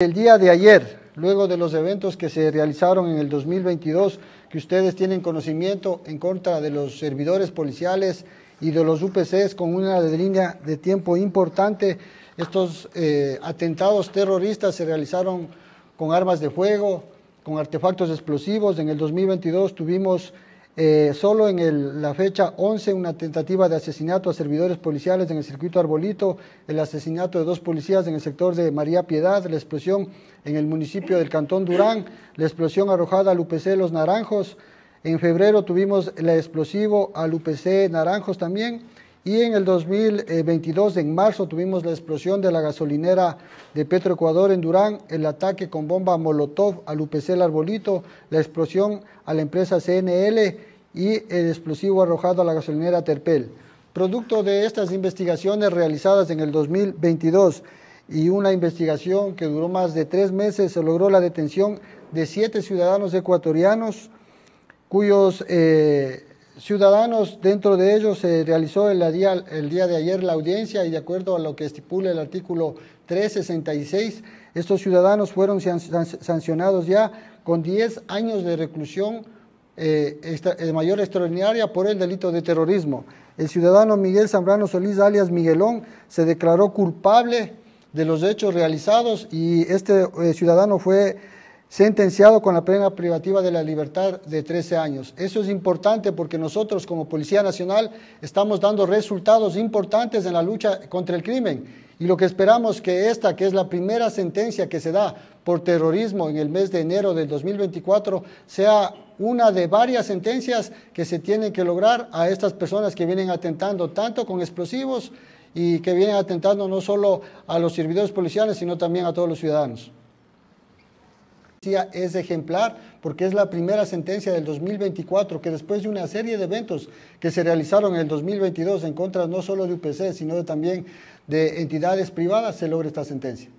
El día de ayer, luego de los eventos que se realizaron en el 2022, que ustedes tienen conocimiento en contra de los servidores policiales y de los UPCs con una línea de tiempo importante, estos eh, atentados terroristas se realizaron con armas de fuego, con artefactos explosivos. En el 2022 tuvimos eh, solo en la fecha 11 una tentativa de asesinato a servidores policiales en el circuito Arbolito, el asesinato de dos policías en el sector de María Piedad, la explosión en el municipio del Cantón Durán, la explosión arrojada al UPC Los Naranjos, en febrero tuvimos el explosivo al UPC Naranjos también. Y en el 2022, en marzo, tuvimos la explosión de la gasolinera de Petroecuador en Durán, el ataque con bomba Molotov al UPC El Arbolito, la explosión a la empresa CNL y el explosivo arrojado a la gasolinera Terpel. Producto de estas investigaciones realizadas en el 2022 y una investigación que duró más de tres meses, se logró la detención de siete ciudadanos ecuatorianos cuyos eh, ciudadanos, dentro de ellos se realizó el día, el día de ayer la audiencia y de acuerdo a lo que estipula el artículo 366, estos ciudadanos fueron sancionados ya con 10 años de reclusión eh, eh, mayor extraordinaria por el delito de terrorismo. El ciudadano Miguel Zambrano Solís, alias Miguelón, se declaró culpable de los hechos realizados y este eh, ciudadano fue sentenciado con la pena privativa de la libertad de 13 años. Eso es importante porque nosotros como Policía Nacional estamos dando resultados importantes en la lucha contra el crimen y lo que esperamos que esta, que es la primera sentencia que se da por terrorismo en el mes de enero del 2024, sea una de varias sentencias que se tienen que lograr a estas personas que vienen atentando tanto con explosivos y que vienen atentando no solo a los servidores policiales, sino también a todos los ciudadanos es ejemplar porque es la primera sentencia del 2024 que después de una serie de eventos que se realizaron en el 2022 en contra no solo de UPC, sino también de entidades privadas, se logra esta sentencia.